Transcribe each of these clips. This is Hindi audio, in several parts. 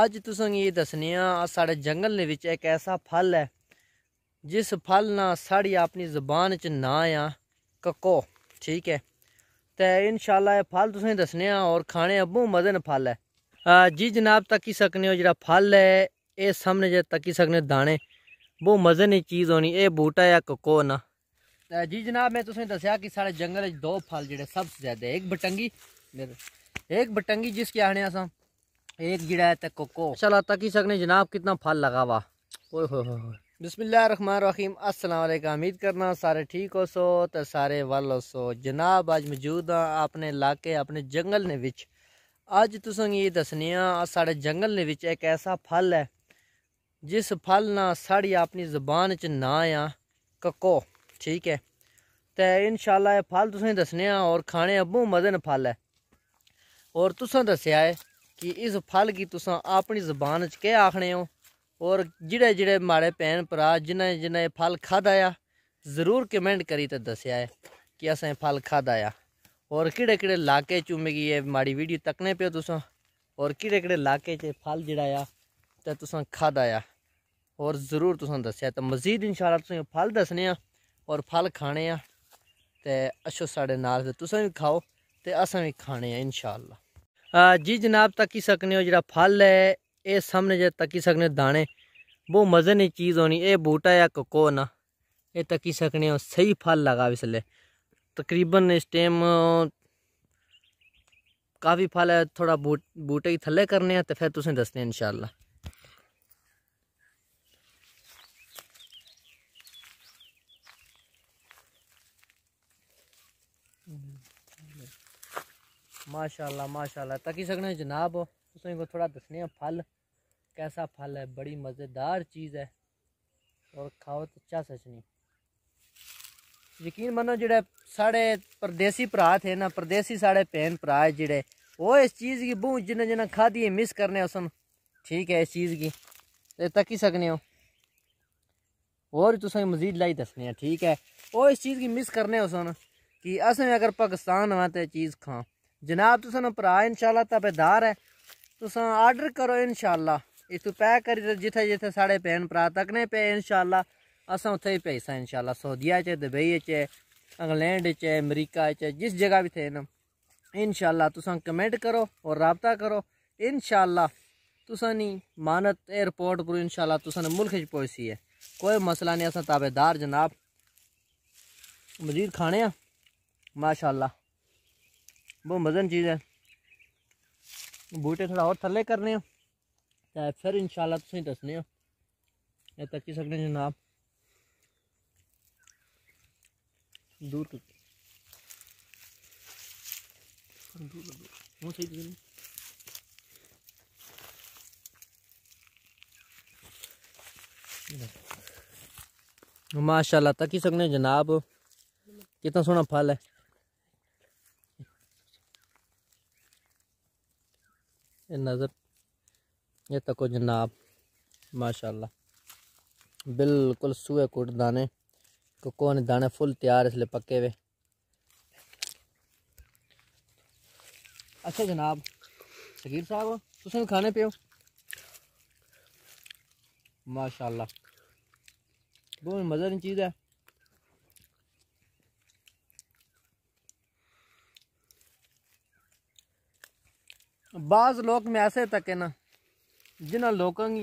अज तुसने दसने साढ़े जंगल एक ऐसा फल है जिस फल ना साड़ी अपनी जबान च ना आ कको ठीक है तो इन शाला फल तुसें दसने और खाने अबू मजे न फल है जी जनाब तकी सकने जो फल है ये सामने जो तकी सकने दाने बहुत मजे नहीं चीज़ होनी यह बूटा या कको ना जी जनाब मैं तुसें दसा कि साढ़े जंगल दो फल जो सबसे ज्यादा एक बटंगी एक बटंगी जिसके आने असं एक गिरा तक कोको चल आता की सकने जनाब कितना फल लगा हुआ ओए हो असल उम्मीद करना सारे ठीक हो सो तो सारे वल हो सो जनाब अज मौजूद हाँ अपने इलाके अपने जंगल ने बिच अज तुसें ये दसने साढ़े जंगल ने बिच एक ऐसा फल है जिस फल ना साड़ी अपनी जबान च ना आ कको ठीक है तो इन शाला फल तुसें दसने और खाने अबू मदन फल है और तुसा दस्सेआ है कि इस फल की तुस अपनी जबान च केह् आखने हो और जिड़े जिड़े माड़े भैन भ्रा जिन्हें जिन्हें फल खादा आ ज़रूर कमेंट करी तो दस्सेआ है कि असें फल खादा आ और किड़े किड़े लाके चू मिगी ये माड़ी वीडियो तकने पे तुस और किड़े किड़े लाके च फल जेह्ड़ा आ ते तुसें खादा आ और ज़रूर तुसें दस्सेआ तो मज़ीद इंशाल्लाह तुसेंगी फल दसने आं और फल खाने आं ते अच्छो साढ़े नाल ते भी खाओ ते असें भी खाने आं इंशाल्लाह जी जनाब तक्की सकने हो जेह्ड़ा फल ऐ एह् सामनै जे तक्की सकने दाने बहुत मज़े नहीं चीज़ होनी एह् बूटा या कोको ना एह् तक्की सकने हो स्हेई फल लगा इसलै तकरीबन इस टाइम काफ़ी फल है थोड़ा बूट बूटे थले करने आं ते फिर तुसेंगी दसने आं माशाल्लाह माशाल्लाह तकी सकने जनाब तुम को थोड़ा दसने हैं फल कैसा फल है बड़ी मज़ेदार चीज़ है और खाओ तो चा अच्छा सचनी यकीन मनो जो साढ़े परदेसी भ्रा थे ना परदेसी साढ़े भैन भ्रा जेड़े वो इस चीज़ की बूह जिन्हें जिन्हें खाधी मिस करने उसन ठीक है इस चीज़ की ते तकी सकने हो और तुसें मजीद लाई दसने ठीक है वो इस चीज़ की मिस करने उसन कि असें अगर पाकिस्तान हुआ तो चीज़ खाओ जनाब तुसां भरा इंशाल्लाह ताबेदार है तुसां आर्डर करो इंशाल्लाह इस पैक करी जिथे जिथे साढ़े भैन भ्रा तकने पे इंशाल्लाह अस उत्थै ई भेजसा सऊदिया च दुबई च इंग्लैंड च अमरीका च जिस जगह भी थे न इंशाल्लाह तुसां कमेंट करो और रबता करो इंशाल्लाह तुसां नी मानत एयरपोर्ट पर इंशाल्लाह मुल्ख मुल्क है कोई मसला नहीं असा ताबेदार जनाब मजीद खाने माशाला वो मज़न चीज़ है बूटे थोड़ा और थले करने ते फिर इंशाल्लाह तुसें दस्सने आं एह् तक्की सकने जनाब दूर तक माशाला दूर सही तकी सकने जनाब कितना सोहना फल है नज़र ये तक तो जनाब माशा बिल्कुल सूए कुट दाने कोकोआ ने दाने फुल तैयार इसलिए पके हुए अच्छा जनाब शकीर साहब तुम भी खाने पियो माशाल्लाह बहुत मज़े की चीज़ है बाज लोग में ऐसे तक है ना ਜਿਨ੍ਹਾਂ लोगों की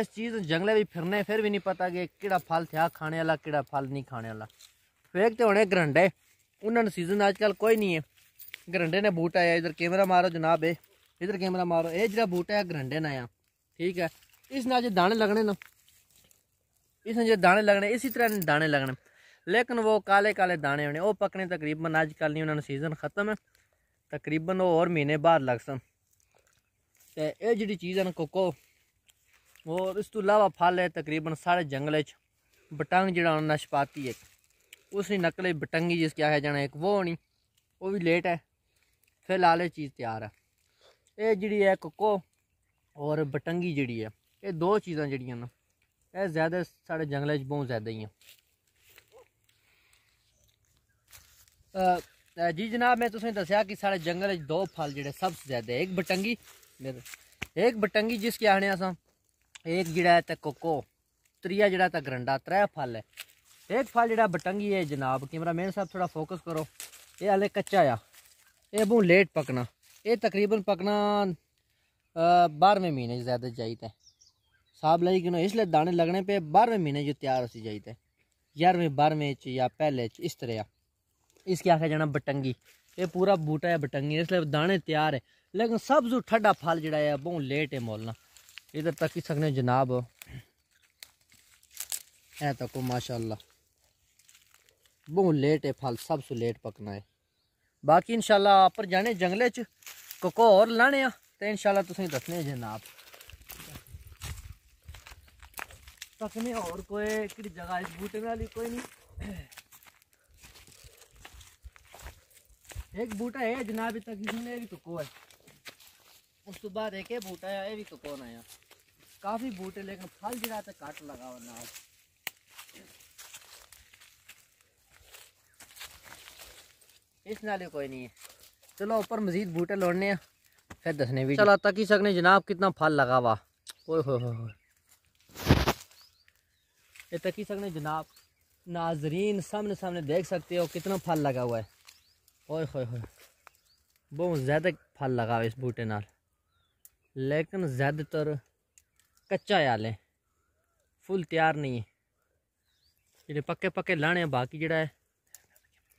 इस चीज जंगले भी फिरने फिर भी नहीं पता कि फल ਫਲ खाने वाला कि फल नहीं खाने वाला फेक तो होने ਹੋਣੇ उन्होंने सीजन अजकल कोई नहीं है गरंडे ने बूटा आया इधर कैमरा मारो जनाब है इधर कैमरा मारो ये जरा बूटा है गरंडे ने आया ठीक है इस ना जो दाने लगने ना इसमें जो दाने लगने इसी तरह दाने लगने लेकिन वो काले काले दाने होने वो पकने तकरीबन अजकल नहीं उन्होंने सीज़न ख़त्म है तकरीबन और महीने बाद लग सन ते एह् चीज़ है ना कोको और इस तू अलावा फल है तकरीबन सारे जंगल च बटंग जो नशपाती है उसकी नकल बटंगी जिसके आया जाना एक वो होनी वो भी लेट है फिलहाल ये चीज़ तैयार है ये जी है कोको और बटंगी जी है ये दो चीज़ा जड़िया न यह ज़्यादा साढ़े जंगल बहुत ज़्यादा ही हैं जी जनाब मैं तुसें दस्सेआ कि साढ़े जंगल दो फल जेह्ड़े सबसे ज्यादा एक बटंगी एक बटंगी जिसकी आखने अस एक जेह्ड़ा ऐ ते कोको त्रिया जेह्ड़ा ते गरंडा त्रै फल ऐ एक फल जेह्ड़ा बटंगी है जनाब कैमरा मैन साहब थोड़ा फोकस करो एह् हाले कच्चा आ यह बूं लेट पकना एह् तकरीबन पकना बारहवें महीने ज़्यादा चाहिदा साहब लाई क्यों इसलिए दाने लगने पे बारहवें महीने जो तैयार उसी चाहिए ग्यारहवें बारहवें या पहले च इस तरह इसके आखिर जाना बटंगी ये पूरा बूटा है बटंगी इसलिए दाने तैयार है लेकिन सब सबसे ठंडा फल जोड़ा है बहुत लेट है मोलना इधर तक ही सकने जनाब ए तको माशाला बहुत लेट है फल सब तू लेट पकना है बाकी इंशाल्लाह आप जाने जंगले च कोको लाने तो इंशाल्लाह तुम दसने जनाब पकने और कोई जगह इस बूटे वाली कोई नहीं एक बूटा है जनाब तक इसमें भी तो को है उस तो बाद एक बूटा है ये भी तो कौन आया काफ़ी बूटे लेकिन फल जरा तो काट लगाओ ना इस नाले कोई नहीं है चलो ऊपर मजीद बूटे लौटने फिर दसने भी चलो तक ही सकने जनाब कितना फल लगा हुआ ओए हो ये तक ही सकने जनाब नाजरीन सामने सामने देख सकते हो कितना फल लगा हुआ है बहुत ज्यादा फल लगा इस बूटे नाल लेकिन ज्यादातर कच्चा है है फुल तैयार नहीं है जो पक्के पक्के लाने बाकी जो है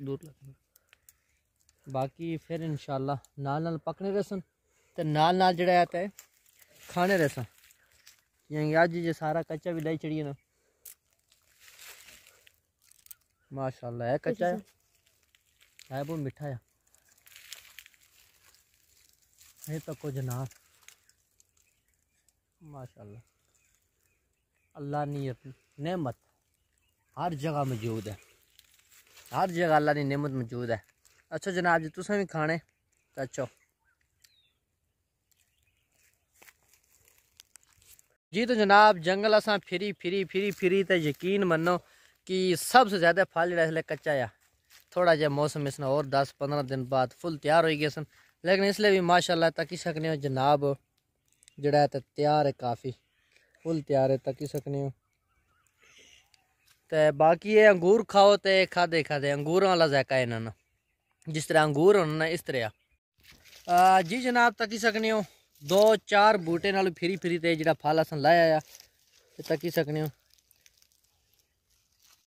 दूर बाकी फिर इंशाल्लाह नाल नाल पकने रसन तो नाल नाल जड़ा आता है खाने रसन यानी अज जो सारा कच्चा भी लाई चढ़ी ना माशाल्लाह है कच्चा है है बहुत मिठा है तो कुछ ना माशाल्लाह अल्लाह ने अपनी नेमत हर जगह मौजूद है हर जगह अल्लाह की नेमत मौजूद है अच्छा जनाब जी तुसें भी खाने तो अच्छा जी तो जनाब जंगल असा फिरी फिरी फिरी फिरी तो यकीन मनो कि सबसे ज़्यादा फल जो इसलिए कच्चा है थोड़ा जहा मौसम इसने और दस पंद्रह दिन बाद फुल तैयार हो गए सन लेकिन इसलिए भी माशाला तकी सकने हो जनाब जड़ा है तैयार है काफ़ी फुल तैयार है तकी सकने हो तो बाकी ये अंगूर खाओ तो खादे खादे अंगूर वाला जायका है इन्होंने जिस तरह अंगूर होना इस तरह जी जनाब तकी सकने हो दो चार बूटे नाल फिरी फिरी तो जो फल असन लाया तकी सकने हो